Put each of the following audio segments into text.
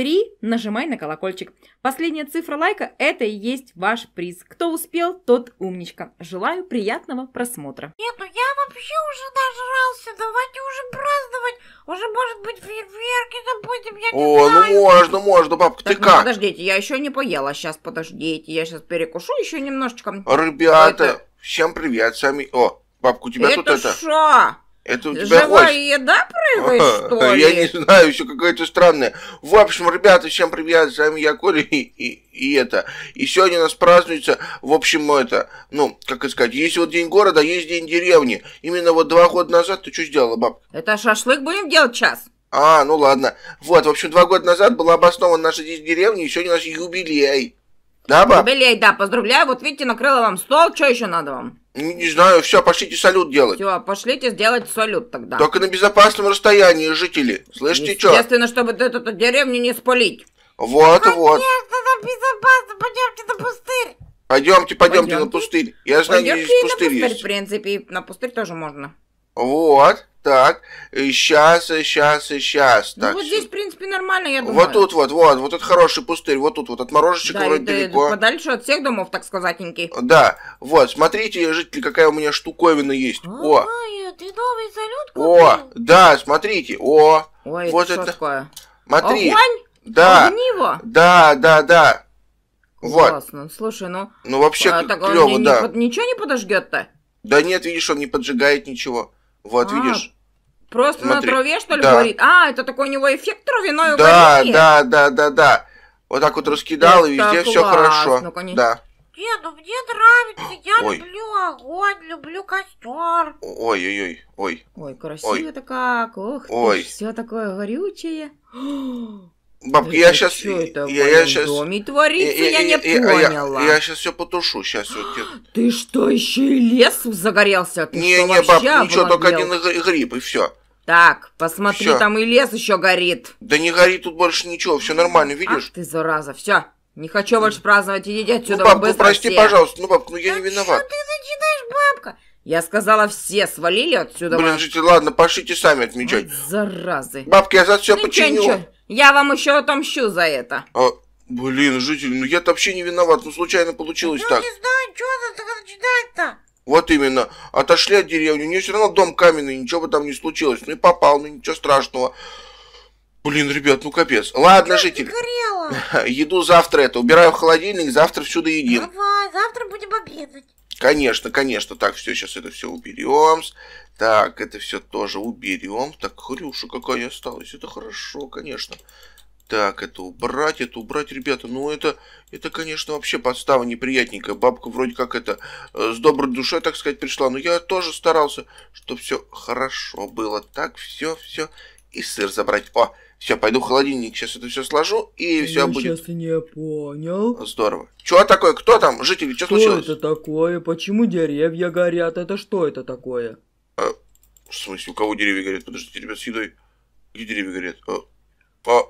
3. Нажимай на колокольчик. Последняя цифра лайка – это и есть ваш приз. Кто успел, тот умничка. Желаю приятного просмотра. Нет, ну я вообще уже дожрался. Давайте уже праздновать. Уже, может быть, фейерверки забудем. я не О, ну знаю. ну можно, можно, бабка, так, ты ну, как? подождите, я еще не поела. Сейчас, подождите, я сейчас перекушу еще немножечко. Ребята, это... всем привет, сами... О, бабка, у тебя это тут шо? это... Это у тебя Живая ось. еда прыгает, что ли? Я не знаю, еще какое-то странное. В общем, ребята, всем привет, с вами я, Коля, и, и, и это. И сегодня у нас празднуется, в общем, это, ну, как это сказать, есть вот день города, а есть день деревни. Именно вот два года назад ты что сделала, баб? Это шашлык будем делать час. А, ну ладно. Вот, в общем, два года назад была обоснована наша деревня, и сегодня у нас юбилей. Да, баб? Белей, да, поздравляю, вот видите, накрыла вам стол, что еще надо вам? Не, ну, не знаю, все, пошлите салют делать. Все, пошлите сделать салют тогда. Только на безопасном расстоянии, жители. Слышите, что? Естественно, чё? чтобы эту, эту деревню не спалить. Вот, Конечно, вот. Конечно, там безопасно, пойдемте на пустырь. Пойдемте, пойдемте, на пустырь. Я знаю, пойдемте где здесь пустырь, пустырь есть. в принципе, на пустырь тоже можно. Вот, так, и сейчас, и сейчас, и сейчас. Ну, так, вот все. здесь, в принципе, нормально, я думаю. Вот тут вот, вот, вот этот хороший пустырь, вот тут вот, от морожечек да, вроде да, далеко. Да, подальше от всех домов, так сказатенький. Да, вот, смотрите, жители, какая у меня штуковина есть. А, о, а, ты новый залет. купил? О, да, смотрите, о. Ой, вот это, это... такое? Смотри. Огонь? Да. Огниво? Да, да, да. Вот. Классно. Слушай, ну... Ну, вообще а, так, клёво, он не, да. Не, ничего не подожгет то Да нет, видишь, он не поджигает ничего. Вот, а, видишь? Просто Смотри. на траве, что ли, да. горит? А, это такой у него эффект травяной да, горение? Да, да, да, да. Вот так вот раскидал, это и везде все хорошо. конечно. Да. Нет, ну мне нравится, я ой. люблю огонь, люблю костер. Ой, ой, ой, ой. Ой, красиво-то как, ох, ой. все такое горючее. Бабка, я сейчас... Что это я, в я сейчас... доме творится, я, я, я не а я, поняла. Я, я сейчас все потушу, сейчас все... Ты что, еще и лес загорелся? Ты не, что, не, баб, ничего, только один гриб, и все. Так, посмотри, всё. там и лес еще горит. Да не горит тут больше ничего, все нормально, видишь? Ах ты, зараза, все. Не хочу больше праздновать, идите ну, отсюда, ну, бабка, ну, прости, все. пожалуйста, ну, бабка, ну я да не виноват. Что ты начинаешь, бабка? Я сказала, все свалили отсюда. Блин, жители, ладно, пошлите сами отмечать. Вот заразы. Бабки, я за все ну, починю. Ничего, ничего. Я вам еще отомщу за это. А, блин, житель, ну я-то вообще не виноват, ну случайно получилось ну, так. не знаю, что надо ждать-то. Вот именно. Отошли от деревни, у нее все равно дом каменный, ничего бы там не случилось. Ну и попал, ну ничего страшного. Блин, ребят, ну капец. Ладно, я житель. Еду завтра это. Убираю в холодильник, завтра всюду едим. Давай, завтра будем обедать. Конечно, конечно, так, все, сейчас это все уберем. Так, это все тоже уберем. Так, хрюша какая осталась. Это хорошо, конечно. Так, это убрать, это убрать, ребята. Ну, это, это, конечно, вообще подстава неприятненькая. Бабка вроде как это э, с доброй душой, так сказать, пришла. Но я тоже старался, чтобы все хорошо было. Так, все, все. И сыр забрать. О, все, пойду в холодильник, сейчас это все сложу, и все будет. сейчас не понял. Здорово. Чего такое? Кто там? Жители, что, что случилось? Что это такое? Почему деревья горят? Это что это такое? А, в смысле, у кого деревья горят? Подождите, ребят, с едой. Где деревья горят? А, а, а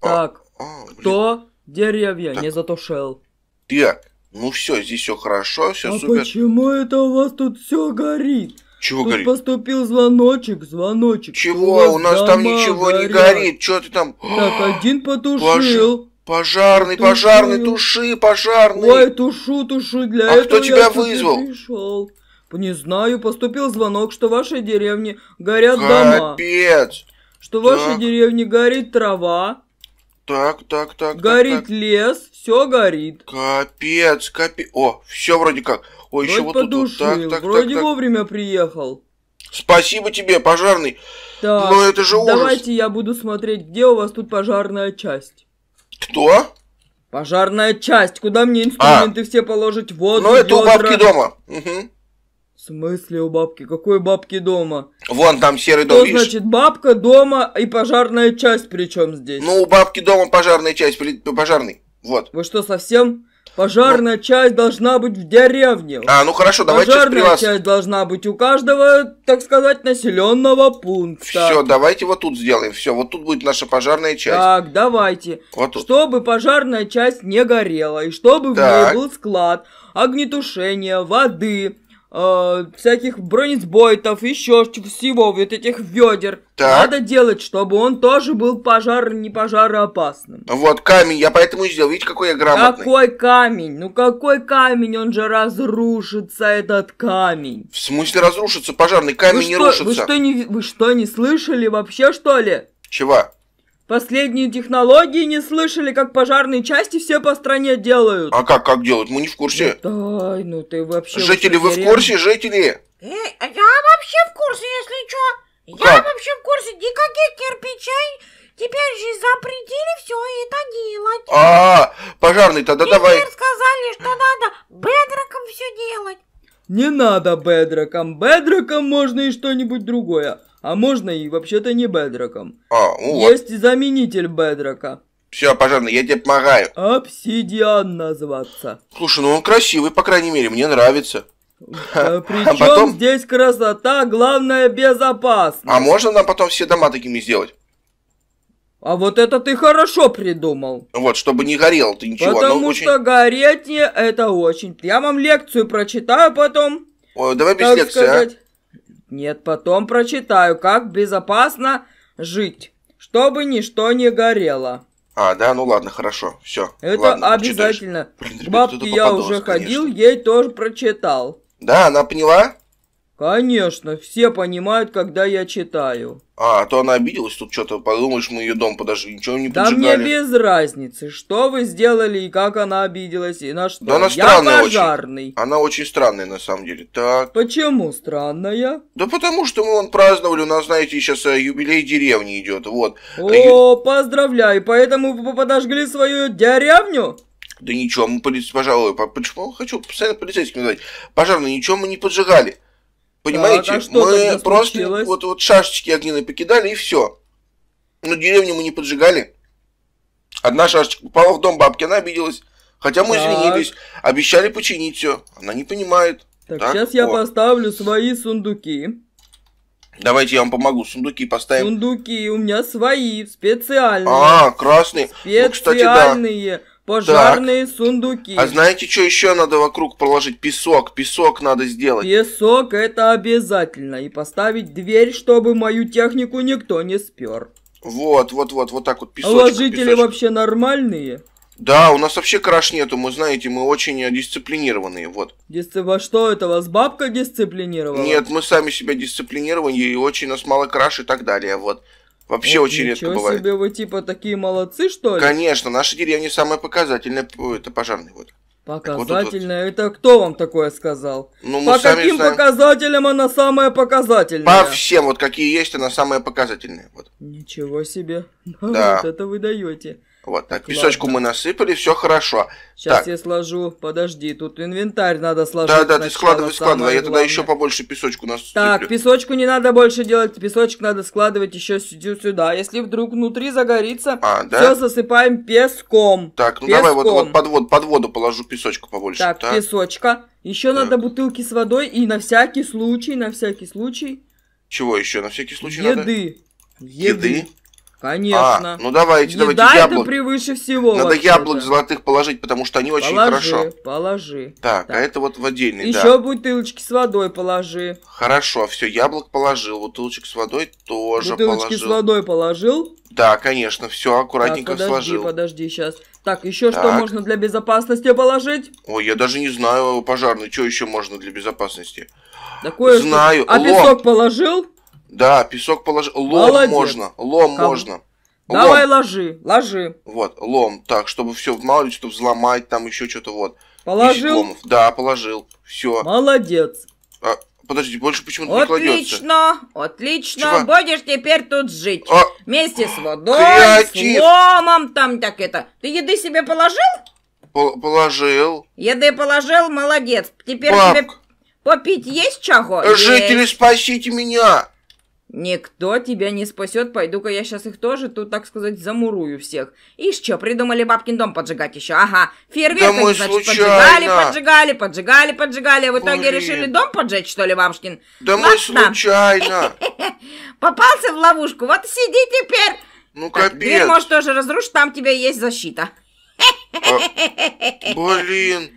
так, а, а, кто деревья так. не затушил? Так, ну все, здесь все хорошо, все а супер. почему это у вас тут все горит? Чего Тут горит? поступил звоночек, звоночек. Чего? У, нас там ничего горят. не горит. Что ты там? Так, один потушил. Пож... Пожарный, туши. пожарный, туши, пожарный. Ой, тушу, тушу, для а этого кто тебя я вызвал? Пришел. Не знаю, поступил звонок, что в вашей деревне горят Капец. дома. Капец. Что так. в вашей деревне горит трава. Так, так, так. Горит так, так. лес, все горит. Капец, капец. О, все вроде как. О, вроде еще вот подушил, тут. Вот. Так, так, вроде так, вовремя приехал. Спасибо тебе, пожарный. Так, Но это же ужас. Давайте я буду смотреть, где у вас тут пожарная часть. Кто? Пожарная часть, куда мне а. инструменты а. все положить? Вот. Ну, это у бабки дома. Угу. В смысле у бабки? Какой бабки дома? Вон там серый дом, Что видишь? значит бабка дома и пожарная часть причем здесь? Ну, у бабки дома пожарная часть, ну, пожарный. Вот. Вы что, совсем? Пожарная ну. часть должна быть в деревне. А, ну хорошо, давайте Пожарная при вас... часть должна быть у каждого, так сказать, населенного пункта. Все, давайте вот тут сделаем. Все, вот тут будет наша пожарная часть. Так, давайте. Вот тут. Чтобы пожарная часть не горела, и чтобы так. в ней был склад огнетушения, воды, э, всяких бронецбойтов, еще всего, вот этих ведер. Так. Надо делать, чтобы он тоже был пожар, не пожароопасным. Вот камень, я поэтому и сделал. Видите, какой я грамотный. Какой камень? Ну какой камень? Он же разрушится, этот камень. В смысле разрушится? Пожарный камень вы не что, рушится. Вы что, не, вы что, не слышали вообще, что ли? Чего? Последние технологии не слышали, как пожарные части все по стране делают. А как, как делают? Мы не в курсе. Да, ну, ай, ну ты вообще... Жители, вы в курсе, жители? Эй, а я вообще в курсе, если что. Я вообще в курсе, никаких кирпичей теперь же запретили все это делать. А, -а, -а пожарный, тогда теперь давай. Теперь сказали, что надо бедроком все делать. Не надо бедроком, бедроком можно и что-нибудь другое а можно и вообще-то не бедроком. А, ну вот. заменитель бедрока. Все, пожалуйста, я тебе помогаю. Обсидиан назваться. Слушай, ну он красивый, по крайней мере, мне нравится. А Причем потом... здесь красота, главное безопасность. А можно нам потом все дома такими сделать? А вот это ты хорошо придумал. Вот, чтобы не горело ты ничего. Ну, Потому очень... что гореть не это очень. Я вам лекцию прочитаю потом. Ой, давай без лекции, а? сказать. а? Нет, потом прочитаю, как безопасно жить, чтобы ничто не горело. А, да, ну ладно, хорошо, все. Это ладно, обязательно. Прочитаешь. Блин, ребята, Бабки я уже ходил, ей тоже прочитал. Да, она поняла? Конечно, все понимают, когда я читаю. А, а, то она обиделась, тут что-то подумаешь, мы ее дом подожгли, ничего не поджигали. Да мне без разницы, что вы сделали и как она обиделась, и на что. Да она я странная пожарный. Очень. Она очень странная, на самом деле. Так. Почему странная? Да потому что мы вон праздновали, у нас, знаете, сейчас э, юбилей деревни идет, вот. О, э, Ю... поздравляю, поэтому вы подожгли свою деревню? Да ничего, мы, пожалуй, почему хочу постоянно полицейским говорить. Пожарный, ничего мы не поджигали. Понимаете, так, а, а мы просто вот, вот шашечки огненные покидали и все. Но деревню мы не поджигали. Одна шашечка попала в дом бабки, она обиделась. Хотя мы так. извинились, обещали починить все. Она не понимает. Так, так? сейчас вот. я поставлю свои сундуки. Давайте я вам помогу. Сундуки поставим. Сундуки у меня свои, специальные. А, красные. Специальные. Ну, кстати, да. Пожарные так. сундуки. А знаете, что еще надо вокруг положить? Песок. Песок надо сделать. Песок это обязательно. И поставить дверь, чтобы мою технику никто не спер. Вот, вот, вот, вот так вот а песочек. А ложители песочек. вообще нормальные? Да, у нас вообще краш нету, мы знаете, мы очень э, дисциплинированные, вот. Дисци... Во что это, вас бабка дисциплинировала? Нет, мы сами себя дисциплинированы и очень нас мало краш и так далее, вот. Вообще вот очень редко бывает. себе, вы типа такие молодцы, что ли? Конечно, наша деревня самая показательная, это пожарный вот. Показательная? Вот, вот, вот. Это кто вам такое сказал? Ну, По каким знаем. показателям она самая показательная? По всем, вот какие есть, она самая показательная. Вот. Ничего себе. Да. Вот это вы даете. Вот так, так песочку ладно. мы насыпали, все хорошо. Сейчас так. я сложу, подожди, тут инвентарь надо сложить. Да, да, ты складывай, складывай, я тогда еще побольше песочку насыплю. Так, песочку не надо больше делать, песочек надо складывать еще сюда. Если вдруг внутри загорится, а, да? все засыпаем песком. Так, ну песком. давай вот, вот под, воду, под воду положу песочку побольше. Так, так. песочка. Еще так. надо бутылки с водой и на всякий случай, на всякий случай. Чего еще на всякий случай еды. надо? Еды. Еды. Конечно. А, ну давайте, Еда давайте яблок. это превыше всего. Надо яблок золотых положить, потому что они очень положи, хорошо. Положи. Так, а так, а это вот в отдельный. Еще да. бутылочки с водой положи. Хорошо, все, яблок положил, бутылочек с водой тоже бутылочки положил. Бутылочки с водой положил. Да, конечно, все аккуратненько так, подожди, сложил. Подожди, сейчас. Так, еще так. что можно для безопасности положить? Ой, я даже не знаю, пожарный, что еще можно для безопасности. Такое знаю. Что... А лом. положил? Да, песок положил. Лом Молодец. можно. Лом Ком... можно. Давай лом. ложи, ложи. Вот, лом. Так, чтобы все, мало ли что взломать, там еще что-то вот. Положил? Ломов. Да, положил. Все. Молодец. А, подожди, больше почему-то не кладется. Отлично, отлично. Чувак. Будешь теперь тут жить. А... Вместе с водой, Креатив. с ломом там так это. Ты еды себе положил? Пол положил. Еды положил, молодец. Теперь Баб... тебе попить есть чего? Жители, есть. спасите меня. «Никто тебя не спасет, пойду-ка я сейчас их тоже тут, так сказать, замурую всех». «И что, придумали бабкин дом поджигать еще? Ага, фейерверк да значит, случайно. поджигали, поджигали, поджигали, поджигали, а в итоге Блин. решили дом поджечь, что ли, бабушкин?» «Да Ладно. мы случайно». «Попался в ловушку, вот сиди теперь». «Ну, капец». «Дверь, может, тоже разрушь, там тебя есть защита». А, блин.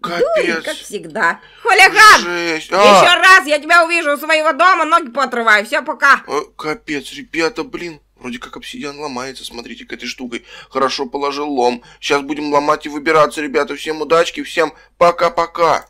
Капец. Дурь, как всегда. Хулиган! Жесть. А! Еще раз я тебя увижу у своего дома, ноги поотрываю. Все, пока. А, капец, ребята, блин. Вроде как обсидиан ломается, смотрите, к этой штукой. Хорошо положил лом. Сейчас будем ломать и выбираться, ребята. Всем удачки, всем пока-пока.